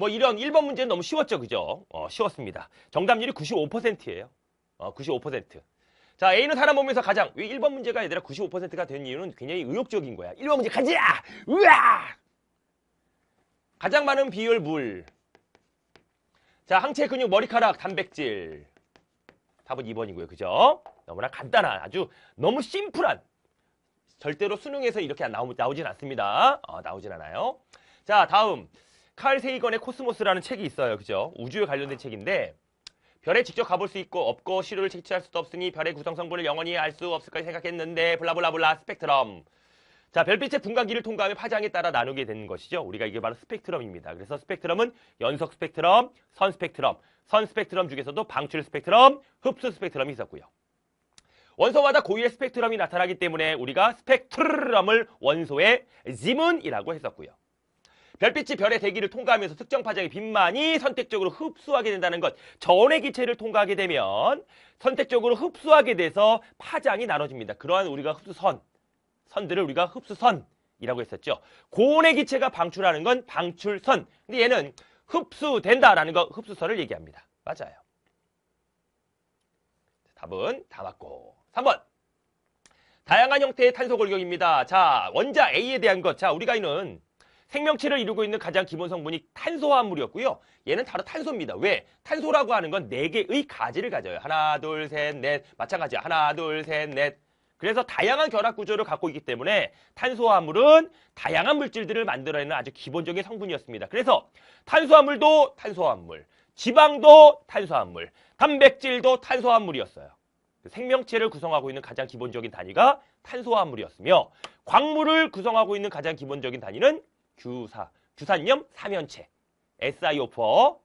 뭐 이런 1번 문제는 너무 쉬웠죠. 그죠? 어, 쉬웠습니다. 정답률이 95%예요. 어, 95%. 자, A는 사람 보면서 가장 왜 1번 문제가 얘들아 95%가 된 이유는 굉장히 의욕적인 거야. 1번 문제 가자! 으아! 가장 많은 비율 물. 자, 항체 근육, 머리카락, 단백질. 답은 2번이고요. 그죠? 너무나 간단한 아주 너무 심플한 절대로 수능에서 이렇게 나오, 나오진 않습니다. 어, 나오진 않아요. 자, 다음. 칼 세이건의 코스모스라는 책이 있어요. 그죠? 우주에 관련된 책인데 별에 직접 가볼 수 있고 없고 시료를 채취할 수도 없으니 별의 구성 성분을 영원히 알 수 없을까 생각했는데 블라블라블라 스펙트럼 자, 별빛의 분광기를 통과하며 파장에 따라 나누게 되는 것이죠. 우리가 이게 바로 스펙트럼입니다. 그래서 스펙트럼은 연속 스펙트럼, 선 스펙트럼, 선 스펙트럼 중에서도 방출 스펙트럼, 흡수 스펙트럼이 있었고요. 원소마다 고유의 스펙트럼이 나타나기 때문에 우리가 스펙트럼을 원소의 지문이라고 했었고요. 별빛이 별의 대기를 통과하면서 특정 파장의 빛만이 선택적으로 흡수하게 된다는 것. 전의 기체를 통과하게 되면 선택적으로 흡수하게 돼서 파장이 나눠집니다. 그러한 우리가 흡수선, 선들을 우리가 흡수선이라고 했었죠. 고온의 기체가 방출하는 건 방출선. 근데 얘는 흡수된다라는 것, 흡수선을 얘기합니다. 맞아요. 답은 다 맞고. 3번. 다양한 형태의 탄소 골격입니다. 자, 원자 A에 대한 것. 자, 우리가 이는 생명체를 이루고 있는 가장 기본 성분이 탄소화물이었고요. 얘는 바로 탄소입니다. 왜? 탄소라고 하는 건 네 개의 가지를 가져요. 하나, 둘, 셋, 넷. 마찬가지야. 하나, 둘, 셋, 넷. 그래서 다양한 결합 구조를 갖고 있기 때문에 탄소화물은 다양한 물질들을 만들어내는 아주 기본적인 성분이었습니다. 그래서 탄소화물도 탄소화물, 지방도 탄소화물, 단백질도 탄소화물이었어요. 그 생명체를 구성하고 있는 가장 기본적인 단위가 탄소화물이었으며 광물을 구성하고 있는 가장 기본적인 단위는 규사. 규산염 삼연체. SiO4.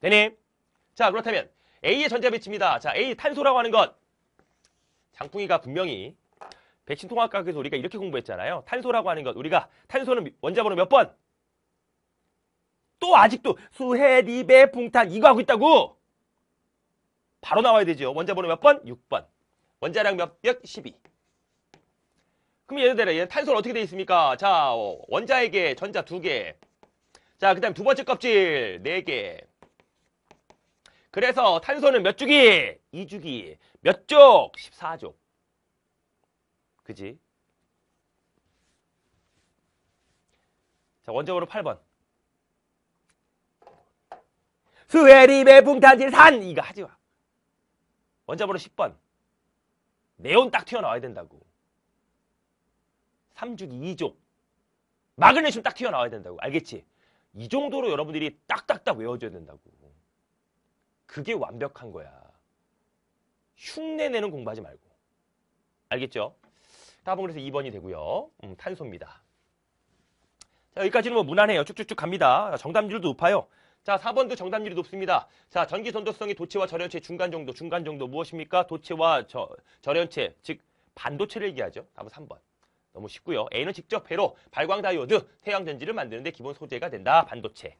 되네. 자, 그렇다면 A의 전자 배치입니다. 자, A 탄소라고 하는 것. 장풍이가 분명히 백신 통합과학에서 우리가 이렇게 공부했잖아요. 탄소라고 하는 것. 우리가 탄소는 원자번호 몇 번? 또 아직도 수해, 리베, 풍탄 이거 하고 있다고. 바로 나와야 되죠. 원자번호 몇 번? 6번. 원자량 몇 몇? 12. 그럼 예를 들어 얘 탄소는 어떻게 돼 있습니까? 자 어, 원자에게 전자 2개 자그 다음 두 번째 껍질 4개 그래서 탄소는 몇 주기? 2주기 몇 쪽? 14쪽 그지? 자원자번호 8번 스웨리베 붕탄질 산 이거 하지마 원자번호 10번 네온 딱 튀어나와야 된다고 3주기 2조. 마그네슘 딱 튀어나와야 된다고. 알겠지? 이 정도로 여러분들이 딱딱딱 외워줘야 된다고. 그게 완벽한 거야. 흉내 내는 공부하지 말고. 알겠죠? 답은 그래서 2번이 되고요. 음, 탄소입니다. 자, 여기까지는 뭐 무난해요. 쭉쭉쭉 갑니다. 정답률도 높아요. 자, 4번도 정답률이 높습니다. 자, 전기 전도성이 도체와 절연체 중간 정도, 중간 정도 무엇입니까? 도체와 저, 절연체, 즉 반도체를 얘기하죠. 답은 3번. 너무 쉽고요. A는 직접 회로 발광 다이오드, 태양 전지를 만드는데 기본 소재가 된다. 반도체.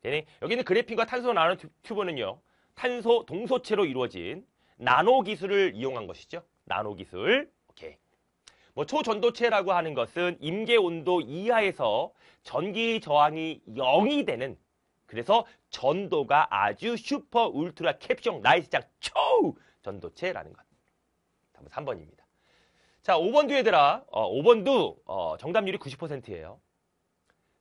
되네. 여기는 그래핀과 탄소 나노 튜브는요. 탄소 동소체로 이루어진 나노 기술을 이용한 것이죠. 나노 기술. 뭐 초전도체라고 하는 것은 임계 온도 이하에서 전기 저항이 0이 되는 그래서 전도가 아주 슈퍼 울트라 캡숑 나이스장 초 전도체라는 것. 답은 3번입니다. 자, 5번 뒤얘 들아. 어, 5번도 어, 정답률이 90%예요.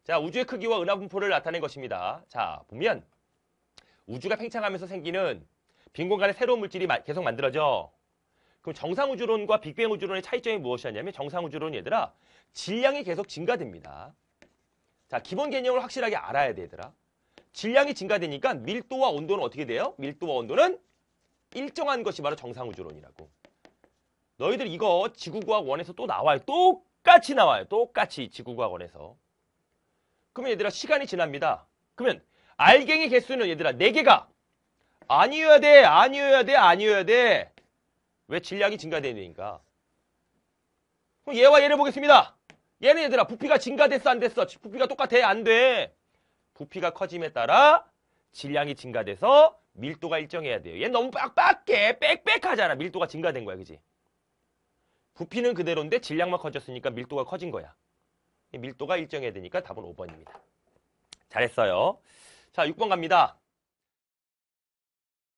자, 우주의 크기와 은하 분포를 나타낸 것입니다. 자, 보면 우주가 팽창하면서 생기는 빈 공간에 새로운 물질이 계속 만들어져. 그럼 정상 우주론과 빅뱅 우주론의 차이점이 무엇이었냐면 정상 우주론 얘들아 질량이 계속 증가됩니다. 자, 기본 개념을 확실하게 알아야 되더라. 질량이 증가되니까 밀도와 온도는 어떻게 돼요? 밀도와 온도는 일정한 것이 바로 정상 우주론이라고. 너희들 이거 지구과학 원에서 또 나와요. 똑같이 나와요. 똑같이 지구과학 원에서. 그러면 얘들아 시간이 지납니다. 그러면 알갱이 개수는 얘들아 4개가 아니어야 돼. 아니어야 돼. 아니어야 돼. 왜 질량이 증가되니까. 그럼 얘와 얘를 보겠습니다. 얘는 얘들아 부피가 증가됐어 안 됐어? 부피가 똑같아? 안 돼. 부피가 커짐에 따라 질량이 증가돼서 밀도가 일정해야 돼요. 얘 너무 빡빡해. 빽빽하잖아. 밀도가 증가된 거야. 그지? 부피는 그대로인데 질량만 커졌으니까 밀도가 커진 거야. 밀도가 일정해야 되니까 답은 5번입니다. 잘했어요. 자, 6번 갑니다.